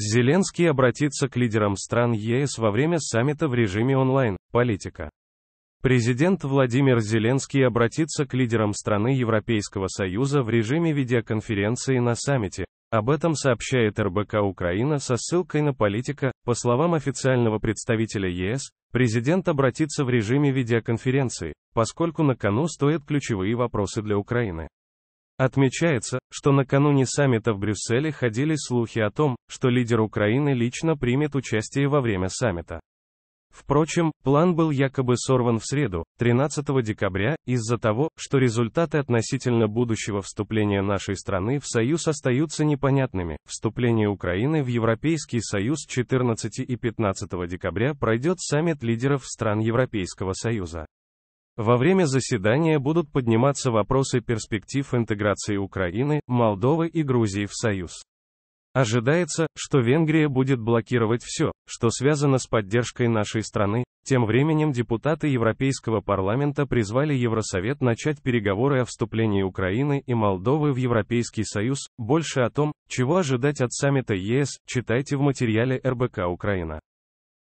Зеленский обратится к лидерам стран ЕС во время саммита в режиме онлайн. Политика. Президент Владимир Зеленский обратится к лидерам страны Европейского Союза в режиме видеоконференции на саммите. Об этом сообщает РБК Украина со ссылкой на политика. По словам официального представителя ЕС, президент обратится в режиме видеоконференции, поскольку на кону стоят ключевые вопросы для Украины. Отмечается, что накануне саммита в Брюсселе ходили слухи о том, что лидер Украины лично примет участие во время саммита. Впрочем, план был якобы сорван в среду, 13 декабря, из-за того, что результаты относительно будущего вступления нашей страны в Союз остаются непонятными. Вступление Украины в Европейский Союз 14 и 15 декабря пройдет саммит лидеров стран Европейского Союза. Во время заседания будут подниматься вопросы перспектив интеграции Украины, Молдовы и Грузии в Союз. Ожидается, что Венгрия будет блокировать все, что связано с поддержкой нашей страны. Тем временем депутаты Европейского парламента призвали Евросовет начать переговоры о вступлении Украины и Молдовы в Европейский Союз. Больше о том, чего ожидать от саммита ЕС, читайте в материале РБК Украина.